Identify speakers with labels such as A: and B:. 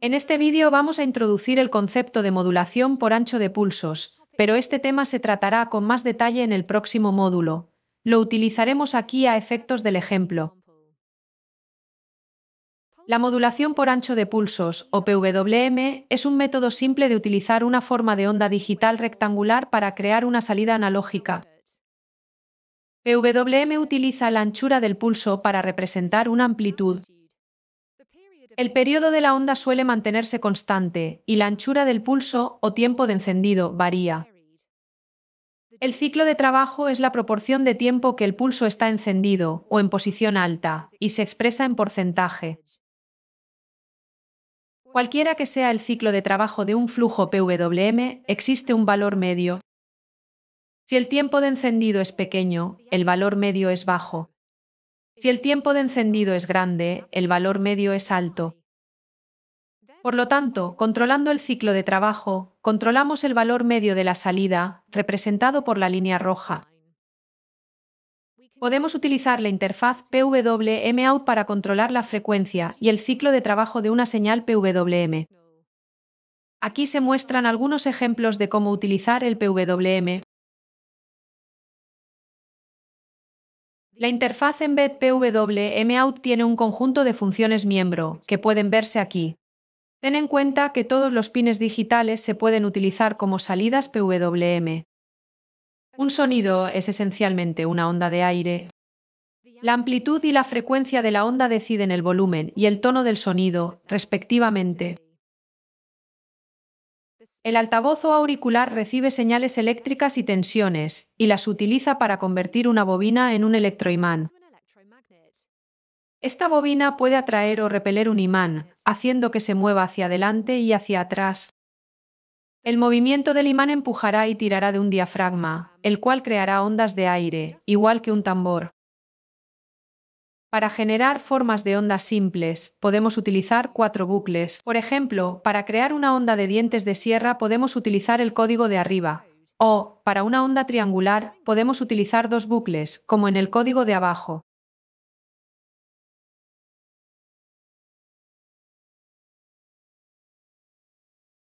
A: En este vídeo vamos a introducir el concepto de modulación por ancho de pulsos, pero este tema se tratará con más detalle en el próximo módulo. Lo utilizaremos aquí a efectos del ejemplo. La modulación por ancho de pulsos, o PWM, es un método simple de utilizar una forma de onda digital rectangular para crear una salida analógica. PWM utiliza la anchura del pulso para representar una amplitud, el periodo de la onda suele mantenerse constante y la anchura del pulso o tiempo de encendido varía. El ciclo de trabajo es la proporción de tiempo que el pulso está encendido o en posición alta y se expresa en porcentaje. Cualquiera que sea el ciclo de trabajo de un flujo PWM, existe un valor medio. Si el tiempo de encendido es pequeño, el valor medio es bajo. Si el tiempo de encendido es grande, el valor medio es alto. Por lo tanto, controlando el ciclo de trabajo, controlamos el valor medio de la salida, representado por la línea roja. Podemos utilizar la interfaz PWM-OUT para controlar la frecuencia y el ciclo de trabajo de una señal PWM. Aquí se muestran algunos ejemplos de cómo utilizar el PWM La interfaz Embed PWM-OUT tiene un conjunto de funciones miembro, que pueden verse aquí. Ten en cuenta que todos los pines digitales se pueden utilizar como salidas PWM. Un sonido es esencialmente una onda de aire. La amplitud y la frecuencia de la onda deciden el volumen y el tono del sonido, respectivamente. El altavoz o auricular recibe señales eléctricas y tensiones, y las utiliza para convertir una bobina en un electroimán. Esta bobina puede atraer o repeler un imán, haciendo que se mueva hacia adelante y hacia atrás. El movimiento del imán empujará y tirará de un diafragma, el cual creará ondas de aire, igual que un tambor. Para generar formas de ondas simples, podemos utilizar cuatro bucles. Por ejemplo, para crear una onda de dientes de sierra podemos utilizar el código de arriba. O, para una onda triangular, podemos utilizar dos bucles, como en el código de abajo.